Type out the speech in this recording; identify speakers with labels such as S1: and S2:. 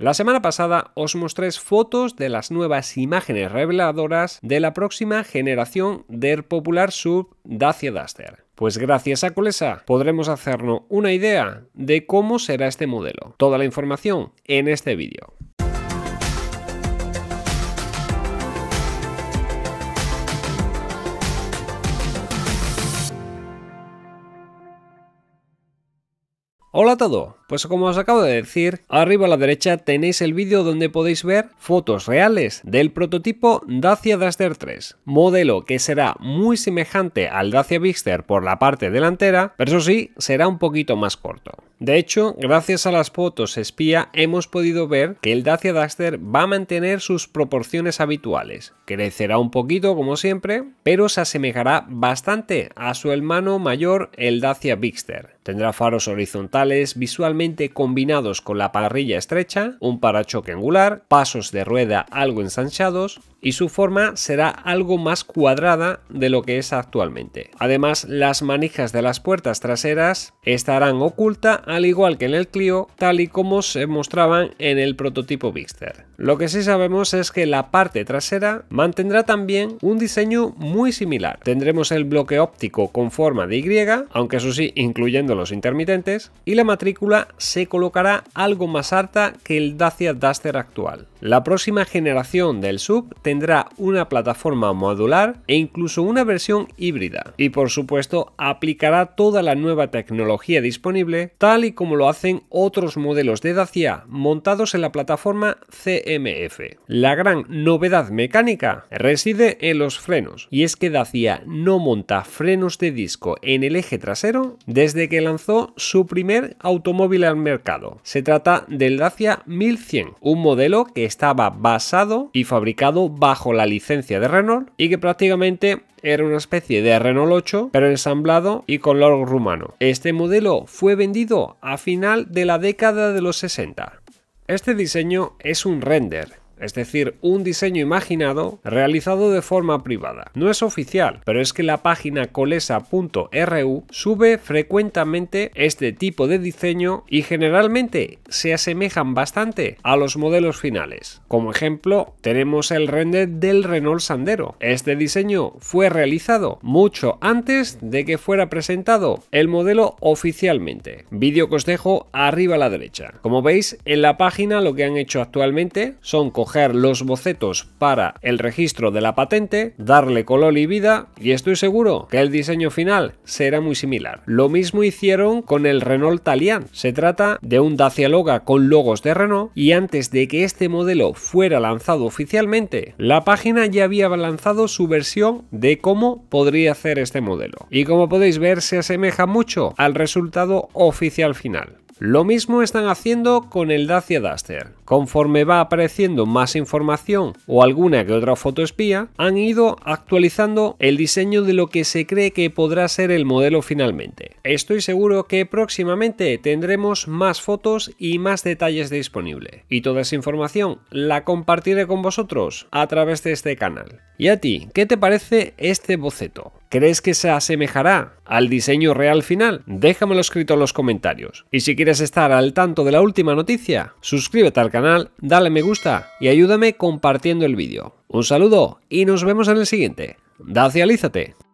S1: La semana pasada os mostré fotos de las nuevas imágenes reveladoras de la próxima generación del popular sub Dacia Duster. Pues gracias a Colesa podremos hacernos una idea de cómo será este modelo. Toda la información en este vídeo. Hola a todos, pues como os acabo de decir, arriba a la derecha tenéis el vídeo donde podéis ver fotos reales del prototipo Dacia Duster 3, modelo que será muy semejante al Dacia Bigster por la parte delantera, pero eso sí, será un poquito más corto. De hecho, gracias a las fotos espía hemos podido ver que el Dacia Duster va a mantener sus proporciones habituales, crecerá un poquito como siempre, pero se asemejará bastante a su hermano mayor el Dacia Bixter. Tendrá faros horizontales visualmente combinados con la parrilla estrecha, un parachoque angular, pasos de rueda algo ensanchados, y su forma será algo más cuadrada de lo que es actualmente. Además, las manijas de las puertas traseras estarán ocultas al igual que en el Clio, tal y como se mostraban en el prototipo Bigster. Lo que sí sabemos es que la parte trasera mantendrá también un diseño muy similar. Tendremos el bloque óptico con forma de Y, aunque eso sí, incluyendo los intermitentes, y la matrícula se colocará algo más alta que el Dacia Duster actual. La próxima generación del sub tendrá una plataforma modular e incluso una versión híbrida. Y por supuesto aplicará toda la nueva tecnología disponible tal y como lo hacen otros modelos de Dacia montados en la plataforma CMF. La gran novedad mecánica reside en los frenos y es que Dacia no monta frenos de disco en el eje trasero desde que lanzó su primer automóvil al mercado. Se trata del Dacia 1100, un modelo que estaba basado y fabricado bajo la licencia de Renault y que prácticamente era una especie de Renault 8, pero ensamblado y con logo rumano. Este modelo fue vendido a final de la década de los 60. Este diseño es un render, es decir, un diseño imaginado realizado de forma privada. No es oficial, pero es que la página colesa.ru sube frecuentemente este tipo de diseño y generalmente se asemejan bastante a los modelos finales. Como ejemplo, tenemos el render del Renault Sandero. Este diseño fue realizado mucho antes de que fuera presentado el modelo oficialmente. Vídeo que os dejo arriba a la derecha. Como veis, en la página lo que han hecho actualmente son coger los bocetos para el registro de la patente, darle color y vida y estoy seguro que el diseño final será muy similar. Lo mismo hicieron con el Renault Talian. Se trata de un Dacia Loga con logos de Renault y antes de que este modelo fuera lanzado oficialmente, la página ya había lanzado su versión de cómo podría hacer este modelo. Y como podéis ver, se asemeja mucho al resultado oficial final. Lo mismo están haciendo con el Dacia Duster. Conforme va apareciendo más información o alguna que otra foto espía, han ido actualizando el diseño de lo que se cree que podrá ser el modelo finalmente. Estoy seguro que próximamente tendremos más fotos y más detalles disponibles. Y toda esa información la compartiré con vosotros a través de este canal. Y a ti, ¿qué te parece este boceto? ¿Crees que se asemejará al diseño real final? Déjamelo escrito en los comentarios. Y si quieres estar al tanto de la última noticia, suscríbete al canal dale me gusta y ayúdame compartiendo el vídeo. Un saludo y nos vemos en el siguiente. alízate.